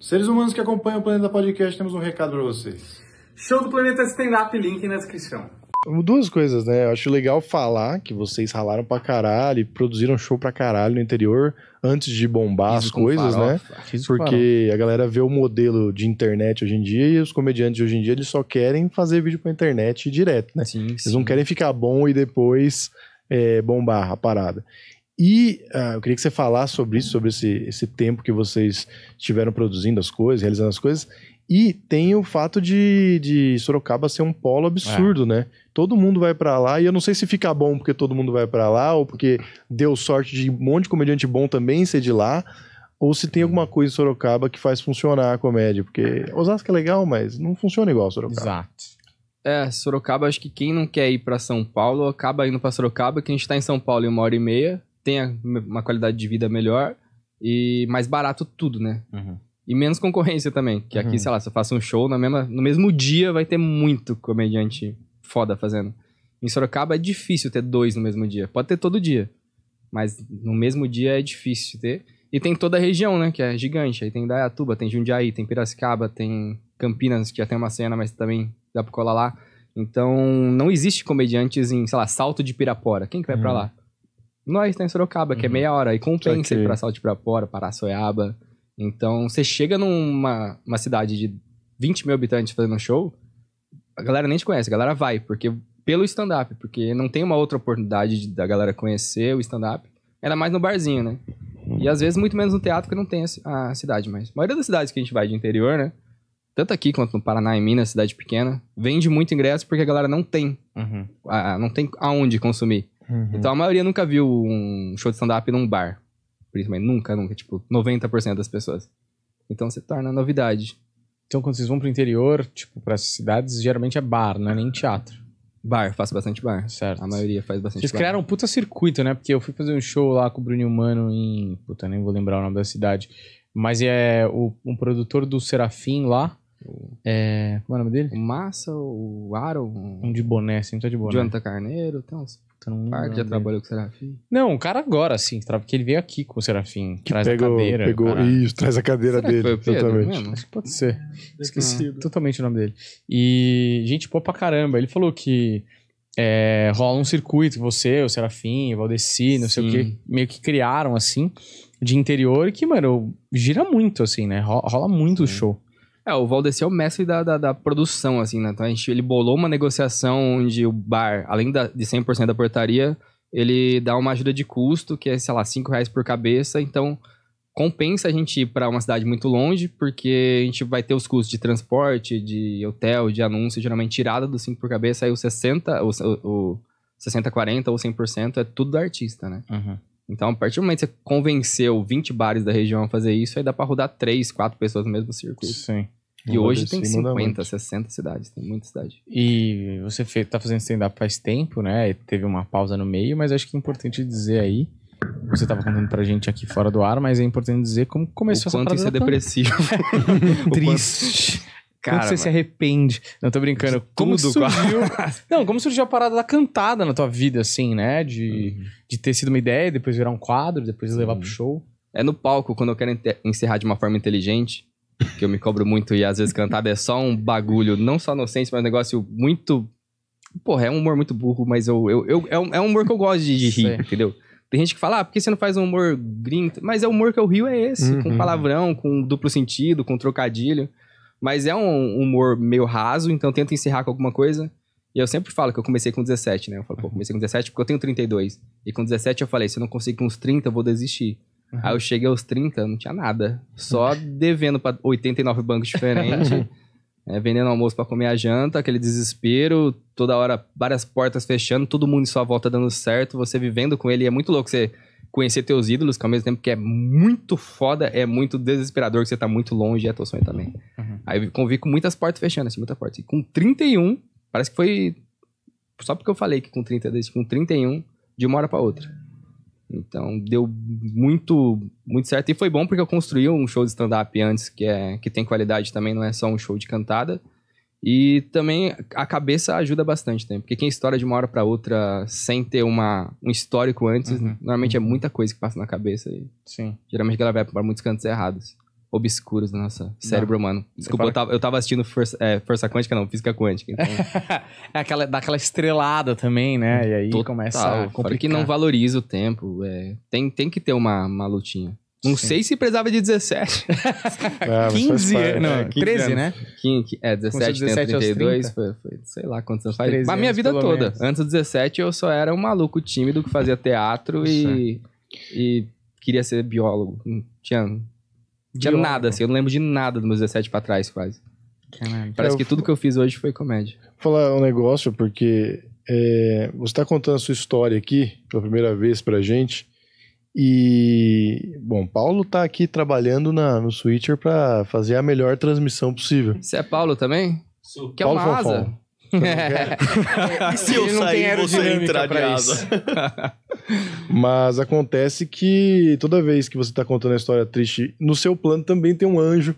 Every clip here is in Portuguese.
Seres humanos que acompanham o Planeta Podcast, temos um recado para vocês. Show do Planeta Stand Up, link na descrição. Duas coisas, né? Eu acho legal falar que vocês ralaram pra caralho produziram show pra caralho no interior antes de bombar Fiz as coisas, farol, né? Porque a galera vê o modelo de internet hoje em dia e os comediantes hoje em dia eles só querem fazer vídeo pra internet direto, né? Sim, sim. Eles não querem ficar bom e depois é, bombar a parada. E ah, eu queria que você falasse sobre isso, sobre esse, esse tempo que vocês estiveram produzindo as coisas, realizando as coisas. E tem o fato de, de Sorocaba ser um polo absurdo, é. né? Todo mundo vai para lá e eu não sei se fica bom porque todo mundo vai para lá ou porque deu sorte de um monte de comediante bom também ser de lá ou se tem alguma coisa em Sorocaba que faz funcionar a comédia, porque Osasco é legal, mas não funciona igual Sorocaba. Exato. É, Sorocaba, acho que quem não quer ir para São Paulo acaba indo para Sorocaba, que a gente tá em São Paulo em uma hora e meia, tenha uma qualidade de vida melhor e mais barato tudo, né? Uhum. E menos concorrência também. Que aqui, uhum. sei lá, se eu faço um show no mesmo dia, vai ter muito comediante foda fazendo. Em Sorocaba é difícil ter dois no mesmo dia. Pode ter todo dia. Mas no mesmo dia é difícil ter. E tem toda a região, né? Que é gigante. Aí tem Dayatuba, tem Jundiaí, tem Piracicaba, tem Campinas, que já tem uma cena, mas também dá pra colar lá. Então, não existe comediantes em, sei lá, Salto de Pirapora. Quem que vai uhum. pra lá? nós, é tá em Sorocaba, que é uhum. meia hora. E compensa okay. ir pra Saltiprapora, Paraçoiaba. Então, você chega numa uma cidade de 20 mil habitantes fazendo um show, a galera nem te conhece, a galera vai, porque pelo stand-up, porque não tem uma outra oportunidade de, da galera conhecer o stand-up. Era mais no barzinho, né? E às vezes muito menos no teatro, porque não tem a, a cidade mais. A maioria das cidades que a gente vai de interior, né? tanto aqui quanto no Paraná e Minas, cidade pequena, vende muito ingresso porque a galera não tem. Uhum. A, não tem aonde consumir. Uhum. Então a maioria nunca viu um show de stand-up num bar. Principalmente, nunca, nunca. Tipo, 90% das pessoas. Então se torna novidade. Então quando vocês vão pro interior, tipo, pras cidades, geralmente é bar, não é nem teatro. Bar, faço bastante bar. Certo. A maioria faz bastante Vocês bar. criaram um puta circuito, né? Porque eu fui fazer um show lá com o Bruno Humano em. Puta, nem vou lembrar o nome da cidade. Mas é o, um produtor do Serafim lá. O... É... Como é o nome dele? O Massa, o Aaron. Um de boné, assim, tá de boné. Jonathan Carneiro, tem uns. Então, não Parque já trabalhou com o Serafim? Não, o cara agora, sim, porque ele veio aqui com o Serafim. Que traz pegou, a cadeira. Pegou, isso, traz a cadeira Será dele, totalmente. Mesmo? Pode ser. Esqueci totalmente o nome dele. E, gente, pô, pra caramba. Ele falou que é, rola um circuito, você, o Serafim, o Valdeci, não Sim. sei o que, meio que criaram, assim, de interior, que, mano, gira muito, assim, né? Rola muito Sim. show. É, o Valdeci é o mestre da, da, da, produção, assim, né? Então a gente, ele bolou uma negociação onde o bar, além da, de 100% da portaria, ele dá uma ajuda de custo, que é, sei lá, 5 reais por cabeça. Então compensa a gente ir para uma cidade muito longe, porque a gente vai ter os custos de transporte, de hotel, de anúncio, geralmente tirada do 5 por cabeça, aí o 60, o, o 60, 40 ou 100% é tudo do artista, né? Uhum. Então, a partir do momento que você convenceu 20 bares da região a fazer isso, aí dá pra rodar 3, 4 pessoas no mesmo circuito. Sim. E hoje tem 50, 60 cidades, tem muita cidade. E você fez, tá fazendo stand-up faz tempo, né? Teve uma pausa no meio, mas acho que é importante dizer aí. Você estava contando pra gente aqui fora do ar, mas é importante dizer como começou o essa quanto isso é depressivo. Triste. Cara, como você mano. se arrepende? Não tô brincando. Como tudo, surgiu? não, como surgiu a parada da cantada na tua vida, assim, né? De, uhum. de ter sido uma ideia, depois virar um quadro, depois levar uhum. pro show. É no palco, quando eu quero encerrar de uma forma inteligente, que eu me cobro muito e às vezes cantada é só um bagulho, não só nonsense, mas um negócio muito. Porra, é um humor muito burro, mas eu, eu, eu é, um, é um humor que eu gosto de, de rir, entendeu? Tem gente que fala, ah, por que você não faz um humor gringo? Mas é o humor que eu rio é esse, uhum. com palavrão, com duplo sentido, com trocadilho. Mas é um humor meio raso, então tenta encerrar com alguma coisa. E eu sempre falo que eu comecei com 17, né? Eu falo, pô, comecei com 17 porque eu tenho 32. E com 17 eu falei, se eu não conseguir com uns 30, eu vou desistir. Uhum. Aí eu cheguei aos 30, não tinha nada. Só devendo para 89 bancos diferentes. é, vendendo almoço para comer a janta, aquele desespero, toda hora várias portas fechando, todo mundo em sua volta dando certo, você vivendo com ele. E é muito louco você conhecer teus ídolos, que ao mesmo tempo que é muito foda, é muito desesperador que você tá muito longe e é teu sonho também. Uhum. Aí eu convivi com muitas portas fechando, assim, muita porta. E com 31, parece que foi. Só porque eu falei que com 30 desde com 31, de uma hora pra outra. Então deu muito, muito certo. E foi bom porque eu construí um show de stand-up antes, que, é, que tem qualidade também, não é só um show de cantada. E também a cabeça ajuda bastante, também Porque quem estoura de uma hora para outra sem ter uma, um histórico antes, uhum. normalmente é uhum. é muita coisa que passa na cabeça. E Sim. Geralmente ela vai para muitos cantos errados. Obscuros do nosso cérebro não. humano. Desculpa, eu tava, eu tava, assistindo Força, é, Força Quântica, não, Física Quântica. Então... é aquela, dá aquela estrelada também, né? E aí Total, começa a complicar. que não valoriza o tempo. É, tem, tem que ter uma, uma lutinha. Não Sim. sei se precisava de 17. É, 15 anos. Não, é, 15 13, anos. né? 15, é, 17, 17 32, foi, foi, sei lá quantos anos faz. Mas minha vida toda. Menos. Antes dos 17, eu só era um maluco tímido que fazia teatro e, e queria ser biólogo. Não tinha, tinha biólogo. nada, assim. Eu não lembro de nada dos meus 17 pra trás, quase. Caramba. Parece eu, que tudo que eu fiz hoje foi comédia. Vou falar um negócio, porque é, você tá contando a sua história aqui pela primeira vez pra gente. E, bom, Paulo tá aqui trabalhando na, no Switcher para fazer a melhor transmissão possível. Você é Paulo também? Sou. Que é Paulo uma asa. se eu sair, você entrar de asa. Mas acontece que toda vez que você tá contando a história triste, no seu plano também tem um anjo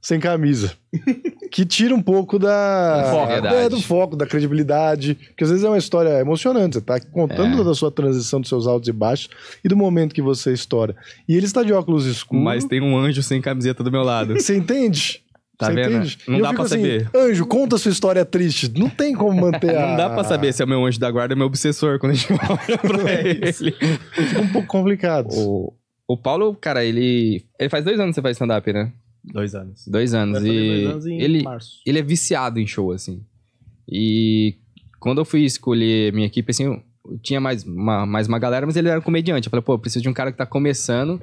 sem camisa. que tira um pouco da, foco, é, do foco, da credibilidade. Porque às vezes é uma história emocionante. Você tá contando é. da sua transição dos seus altos e baixos e do momento que você estoura. E ele está de óculos escuros. Mas tem um anjo sem camiseta do meu lado. Você entende? Tá Você vendo? Entende? Não e dá pra assim, saber. Anjo, conta sua história triste. Não tem como manter a... Não dá pra saber se é o meu anjo da guarda ou meu obsessor quando a gente olha pra é ele. Fica um pouco complicado. O, o Paulo, cara, ele... Ele faz dois anos que você faz stand-up, né? Dois anos. Dois anos. e dois anos ele, março. ele é viciado em show, assim. E quando eu fui escolher minha equipe, assim, eu tinha mais uma, mais uma galera, mas ele era um comediante. Eu falei, pô, eu preciso de um cara que tá começando,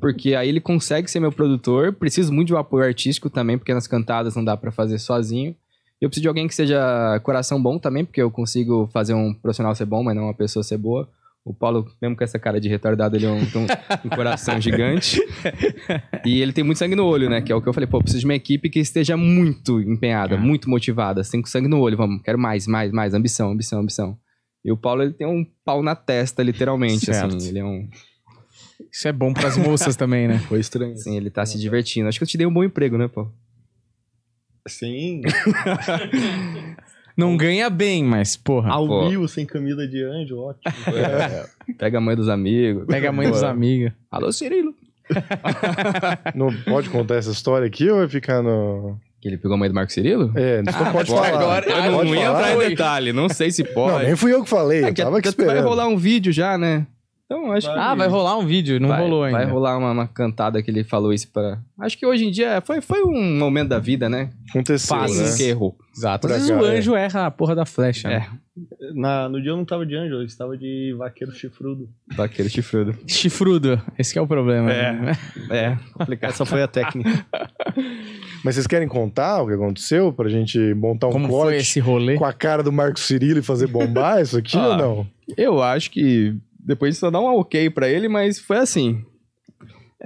porque aí ele consegue ser meu produtor. Preciso muito de um apoio artístico também, porque nas cantadas não dá para fazer sozinho. Eu preciso de alguém que seja coração bom também, porque eu consigo fazer um profissional ser bom, mas não uma pessoa ser boa. O Paulo, mesmo com essa cara de retardado, ele é um, um, um coração gigante. E ele tem muito sangue no olho, né? Que é o que eu falei, pô, preciso de uma equipe que esteja muito empenhada, é. muito motivada, assim, com sangue no olho. Vamos, quero mais, mais, mais, ambição, ambição, ambição. E o Paulo, ele tem um pau na testa, literalmente, assim. certo. assim. Ele é um... Isso é bom para as moças também, né? Foi estranho. Sim, ele tá é. se divertindo. Acho que eu te dei um bom emprego, né, Pô? Sim. Não ganha bem, mas, porra. Ao mil sem camisa de anjo, ótimo. É, pega a mãe dos amigos. Pega a mãe dos amigos. Alô, Cirilo. Não pode contar essa história aqui ou vai ficar no. Que ele pegou a mãe do Marco Cirilo? É, não ah, pode falar. Agora, eu não, não ia entrar em detalhe, não sei se pode. Não, nem fui eu que falei, é eu tava aqui esperando. Vai rolar um vídeo já, né? Então, acho vai, ah, que... Ah, vai rolar um vídeo, não vai, rolou ainda. Vai rolar uma, uma, cantada que ele falou isso pra... Acho que hoje em dia foi, foi um momento da vida, né? Aconteceu, Passa, né? que errou. Exato. Às vezes o é. anjo erra a porra da flecha. Né? É. Né? Na, no dia eu não tava de anjo, eu estava de vaqueiro chifrudo. Vaqueiro chifrudo. Chifrudo, esse é o problema. É, né? é, é complicado. Essa foi a técnica. Mas vocês querem contar o que aconteceu pra gente montar um Como esse rolê? com a cara do Marco Cirilo e fazer bombar isso aqui ah, ou não? Eu acho que depois só dá um ok pra ele, mas foi assim.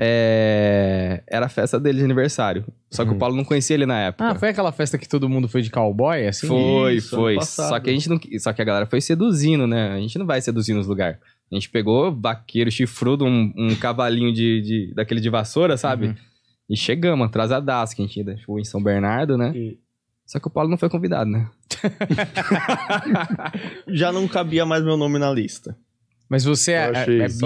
É... Era a festa dele de aniversário. Só que o uhum. Paulo não conhecia ele na época. Ah, foi aquela festa que todo mundo foi de cowboy, assim? Foi, Isso, foi. Só que a gente não. Só que a galera foi seduzindo, né? A gente não vai seduzindo os lugares. A gente pegou vaqueiro, chifrudo, um, um cavalinho de, de, daquele de vassoura, sabe? Uhum. E chegamos, atrasadaço, que a gente foi em São Bernardo, né? E... Só que o Paulo não foi convidado, né? Já não cabia mais meu nome na lista. Mas você é,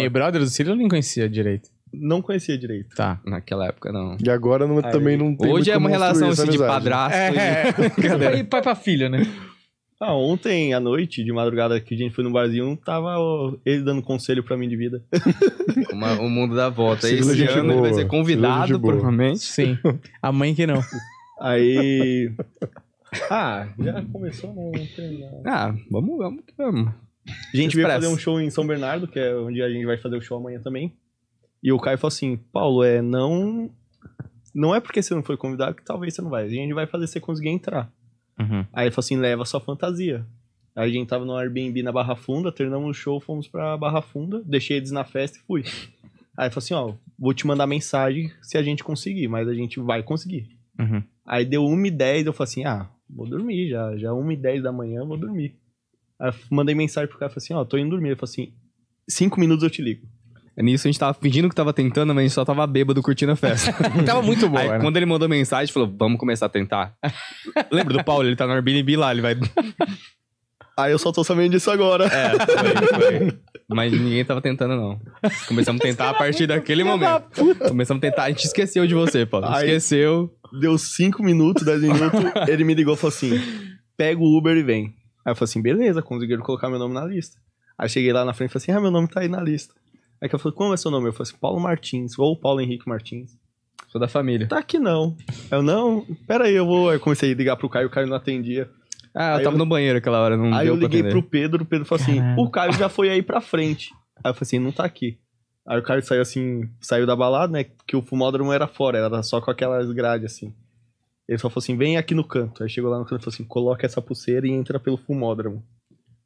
é, é brother do Cirilo? Eu nem conhecia direito não conhecia direito. Tá, naquela época não. E agora não, também não tem Hoje é uma relação assim de padrasto é. e... É. e pai pra filha, né? Ah, ontem à noite, de madrugada que a gente foi no barzinho, tava ó, ele dando conselho para mim de vida. Uma, o mundo dá volta. Esse ano boa. ele vai ser convidado, provavelmente. Sim. A mãe que não. Aí. Ah, já começou, não, Ah, vamos, vamos que vamos. A gente vai veio fazer um show em São Bernardo, que é onde a gente vai fazer o show amanhã também. E o Caio falou assim: Paulo, é, não. Não é porque você não foi convidado que talvez você não vai. A gente vai fazer você conseguir entrar. Uhum. Aí ele falou assim: leva sua fantasia. Aí a gente tava no Airbnb na Barra Funda, terminamos o show, fomos pra Barra Funda, deixei eles na festa e fui. Aí ele falou assim: ó, vou te mandar mensagem se a gente conseguir, mas a gente vai conseguir. Uhum. Aí deu 1h10, eu falei assim: ah, vou dormir já, já 1h10 é da manhã, vou dormir. Aí mandei mensagem pro cara, falei assim: ó, tô indo dormir. Ele falou assim: 5 minutos eu te ligo. Nisso a gente tava fingindo que tava tentando, mas a gente só tava bêbado curtindo a festa. tava muito bom. Aí né? quando ele mandou mensagem, falou: vamos começar a tentar. Lembra do Paulo? Ele tá no Airbnb lá, ele vai. Aí eu só tô sabendo disso agora. É, foi, foi. Mas ninguém tava tentando, não. Começamos a tentar a partir daquele momento. Começamos a tentar. A gente esqueceu de você, Paulo. Aí esqueceu. Deu 5 minutos, 10 minutos. ele me ligou e falou assim: pega o Uber e vem. Aí eu falei assim: beleza, conseguiram colocar meu nome na lista. Aí cheguei lá na frente e falei assim: ah, meu nome tá aí na lista. Aí é que ela falou, como é seu nome? Eu falei assim, Paulo Martins, ou Paulo Henrique Martins. Sou da família. Tá aqui não. Eu, não, pera aí, eu vou... Aí eu comecei a ligar pro Caio, o Caio não atendia. Ah, eu aí tava eu... no banheiro aquela hora, não Aí eu liguei pro Pedro, o Pedro falou assim, Caramba. o Caio já foi aí pra frente. Aí eu falei assim, não tá aqui. Aí o Caio saiu assim, saiu da balada, né, que o fumódromo era fora, era só com aquelas grades assim. Ele só falou assim, vem aqui no canto. Aí chegou lá no canto e falou assim, coloca essa pulseira e entra pelo fumódromo.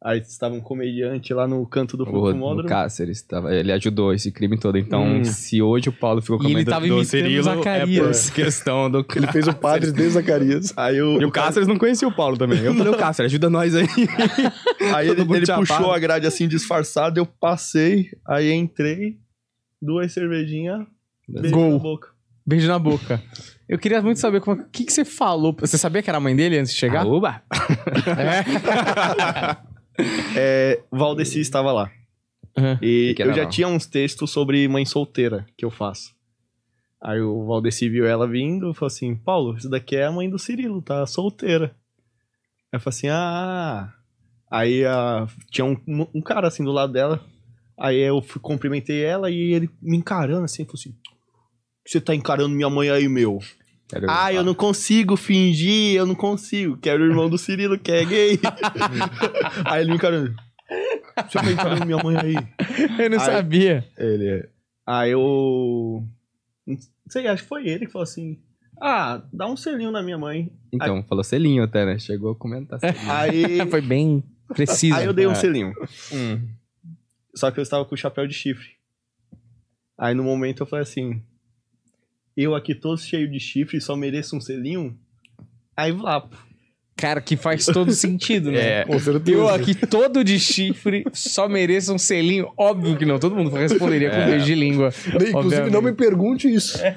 Aí estava um comediante lá no canto do Flocomódromo. O Cáceres, tava, ele ajudou esse crime todo. Então, hum. se hoje o Paulo ficou com medo do, do Cirilo, é Zacarias. é por questão do Ele fez o padre de Zacarias. Aí o, e o, o Cáceres não conhecia o Paulo também. Eu falei, o Cáceres, ajuda nós aí. aí ele, ele puxou a grade assim, disfarçado, eu passei, aí entrei, duas cervejinhas, beijo Gol. na boca. Beijo na boca. Eu queria muito saber o que, que você falou. Você sabia que era a mãe dele antes de chegar? Ah, oba! é é, o Valdeci estava lá. Uhum. E eu já não. tinha uns textos sobre mãe solteira que eu faço. Aí o Valdeci viu ela vindo e falou assim: Paulo, isso daqui é a mãe do Cirilo, tá solteira. Aí eu falei assim: ah. Aí a, tinha um, um, cara assim do lado dela. Aí eu fui, cumprimentei ela e ele me encarando assim, falou assim: você tá encarando minha mãe aí, meu? Quero ah, eu não consigo fingir, eu não consigo. Quero o irmão do Cirilo, que é gay. aí ele me encarou. Deixa eu pegar minha mãe aí. Eu não aí, sabia. Ele. É. Aí eu. Não sei, acho que foi ele que falou assim. Ah, dá um selinho na minha mãe. Então, aí... falou selinho até, né? Chegou a comentar selinho. Aí. foi bem preciso. Aí eu dei um é. selinho. Hum. Só que eu estava com o chapéu de chifre. Aí no momento eu falei assim: eu aqui todo cheio de chifre só mereço um selinho? Aí vlapo. Cara, que faz todo sentido, né? É, Eu aqui todo de chifre, só mereço um selinho. Óbvio que não, todo mundo responderia é. com um beijo de língua. Inclusive, não me pergunte isso. É.